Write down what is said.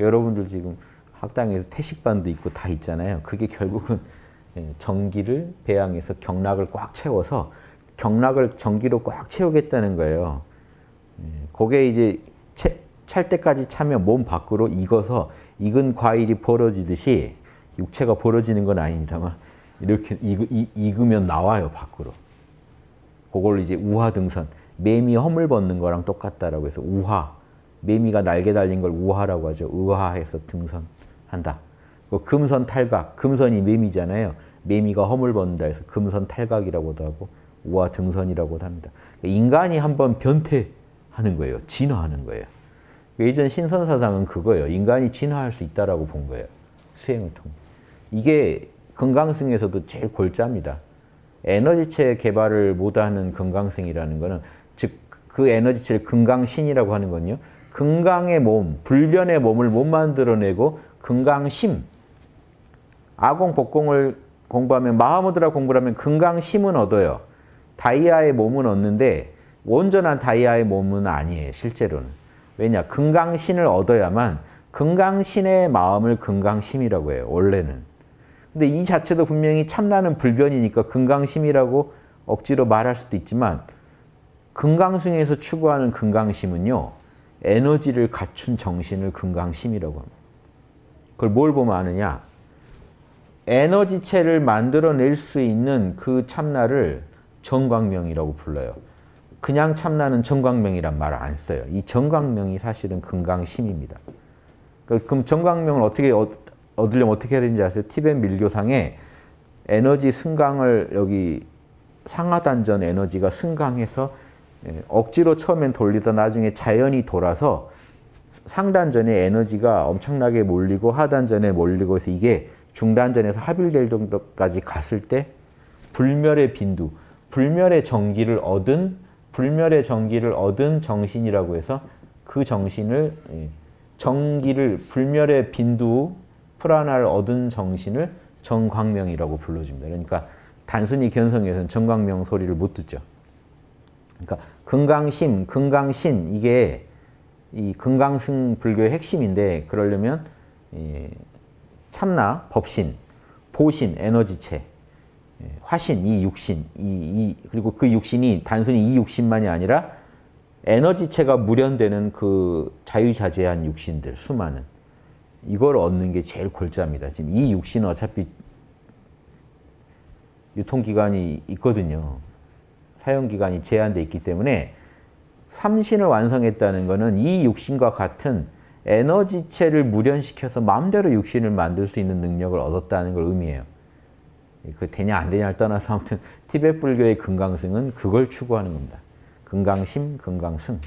여러분들 지금 학당에서 태식반도 있고 다 있잖아요. 그게 결국은 예, 전기를 배양해서 경락을 꽉 채워서 경락을 전기로 꽉 채우겠다는 거예요. 예, 그게 이제 채, 찰 때까지 차면 몸 밖으로 익어서 익은 과일이 벌어지듯이 육체가 벌어지는 건 아닙니다만 이렇게 익, 으면 나와요 밖으로. 그걸 이제 우하 등선, 매미 허물 벗는 거랑 똑같다라고 해서 우하 매미가 날개 달린 걸 우하라고 하죠. 우하해서 등선한다. 그 금선 탈각, 금선이 매미잖아요. 매미가 허물 번다 해서 금선 탈각이라고도 하고 우하 등선이라고도 합니다. 그러니까 인간이 한번 변태하는 거예요. 진화하는 거예요. 그러니까 예전 신선사상은 그거예요. 인간이 진화할 수있다고본 거예요. 수행을 통해. 이게 건강승에서도 제일 골자입니다. 에너지체 개발을 못하는 건강승이라는 거는 즉 그 에너지체를 건강신이라고 하는 건요. 건강의 몸, 불변의 몸을 못 만들어내고 건강심, 아공, 복공을 공부하면 마하무드라 공부를 하면 건강심은 얻어요. 다이아의 몸은 얻는데 온전한 다이아의 몸은 아니에요. 실제로는. 왜냐? 건강신을 얻어야만 건강신의 마음을 건강심이라고 해요. 원래는. 근데 이 자체도 분명히 참나는 불변이니까 건강심이라고 억지로 말할 수도 있지만 건강승에서 추구하는 건강심은요. 에너지를 갖춘 정신을 금강심이라고 합니다. 그걸 뭘 보면 아느냐? 에너지체를 만들어낼 수 있는 그 참나를 정광명이라고 불러요. 그냥 참나는 정광명이란 말을 안 써요. 이 정광명이 사실은 금강심입니다. 그러니까 그럼 정광명을 어떻게 얻으려면 어떻게 해야 되는지 아세요? 티벳 밀교상에 에너지 승강을 여기 상하단전 에너지가 승강해서 예, 억지로 처음엔 돌리다 나중에 자연이 돌아서 상단전에 에너지가 엄청나게 몰리고 하단전에 몰리고 해서 이게 중단전에서 합일될 정도까지 갔을 때 불멸의 빈두, 불멸의 정기를 얻은 불멸의 정기를 얻은 정신이라고 해서 그 정신을 예, 정기를 불멸의 빈두 프라나를 얻은 정신을 정광명이라고 불러줍니다. 그러니까 단순히 견성에서는 정광명 소리를 못 듣죠. 그러니까 금강신금강신 이게 이금강신 불교의 핵심인데 그러려면 참나, 법신, 보신, 에너지체, 예, 화신, 이 육신, 이, 이, 그리고 그 육신이 단순히 이 육신만이 아니라 에너지체가 무련되는 그 자유자재한 육신들 수많은 이걸 얻는 게 제일 골자입니다. 지금 이 육신은 어차피 유통기간이 있거든요. 사용 기간이 제한돼 있기 때문에 삼신을 완성했다는 것은 이 육신과 같은 에너지체를 무련시켜서 마음대로 육신을 만들 수 있는 능력을 얻었다는 걸 의미해요. 그 되냐 안 되냐를 떠나서 아무튼 티벳 불교의 금강승은 그걸 추구하는 겁니다. 금강심, 금강승.